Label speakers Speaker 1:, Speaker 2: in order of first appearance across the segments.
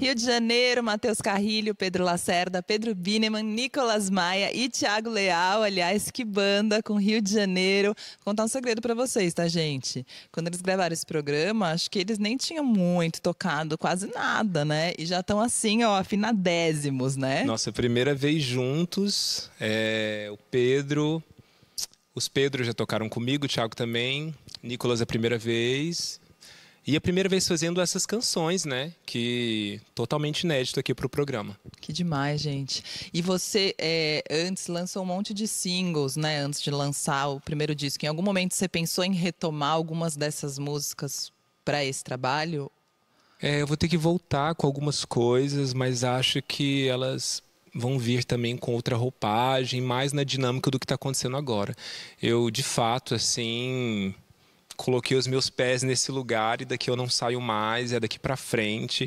Speaker 1: Rio de Janeiro, Matheus Carrilho, Pedro Lacerda, Pedro Bineman, Nicolas Maia e Thiago Leal. Aliás, que banda com Rio de Janeiro. Vou contar um segredo para vocês, tá, gente? Quando eles gravaram esse programa, acho que eles nem tinham muito tocado quase nada, né? E já estão assim, ó, afinadésimos, né?
Speaker 2: Nossa, primeira vez juntos. É, o Pedro. Os Pedros já tocaram comigo, o Thiago também. Nicolas a primeira vez. E é a primeira vez fazendo essas canções, né? Que totalmente inédito aqui pro programa.
Speaker 1: Que demais, gente. E você, é, antes, lançou um monte de singles, né? Antes de lançar o primeiro disco. Em algum momento você pensou em retomar algumas dessas músicas para esse trabalho?
Speaker 2: É, eu vou ter que voltar com algumas coisas, mas acho que elas vão vir também com outra roupagem, mais na dinâmica do que está acontecendo agora. Eu, de fato, assim, coloquei os meus pés nesse lugar e daqui eu não saio mais, é daqui para frente.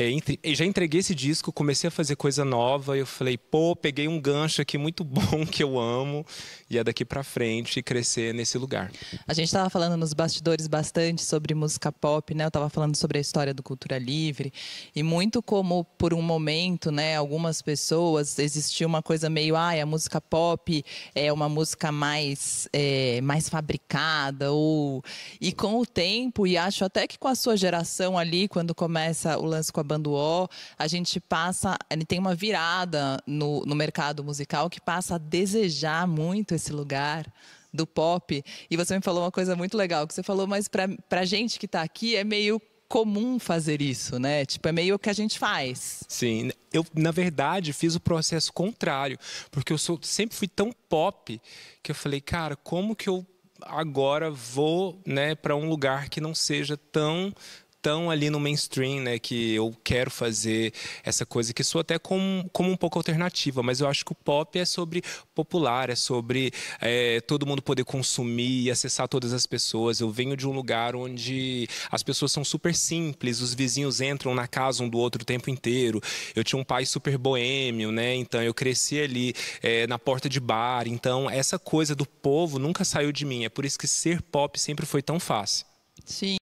Speaker 2: É, entre, já entreguei esse disco, comecei a fazer coisa nova. eu falei, pô, peguei um gancho aqui muito bom que eu amo. E é daqui para frente crescer nesse lugar.
Speaker 1: A gente estava falando nos bastidores bastante sobre música pop, né? Eu estava falando sobre a história do Cultura Livre. E muito como, por um momento, né, algumas pessoas existia uma coisa meio, ah, a música pop é uma música mais, é, mais fabricada. ou E com o tempo, e acho até que com a sua geração ali, quando começa o lance com a Banduó, a gente passa, ele tem uma virada no, no mercado musical que passa a desejar muito esse lugar do pop. E você me falou uma coisa muito legal, que você falou, mas para a gente que está aqui é meio comum fazer isso, né? Tipo, é meio o que a gente faz.
Speaker 2: Sim, eu na verdade fiz o processo contrário, porque eu sou, sempre fui tão pop que eu falei, cara, como que eu agora vou, né, para um lugar que não seja tão tão ali no mainstream, né? Que eu quero fazer essa coisa que sou até como, como um pouco alternativa, mas eu acho que o pop é sobre popular, é sobre é, todo mundo poder consumir e acessar todas as pessoas. Eu venho de um lugar onde as pessoas são super simples, os vizinhos entram na casa um do outro o tempo inteiro. Eu tinha um pai super boêmio, né? Então eu cresci ali é, na porta de bar. Então essa coisa do povo nunca saiu de mim. É por isso que ser pop sempre foi tão fácil. Sim.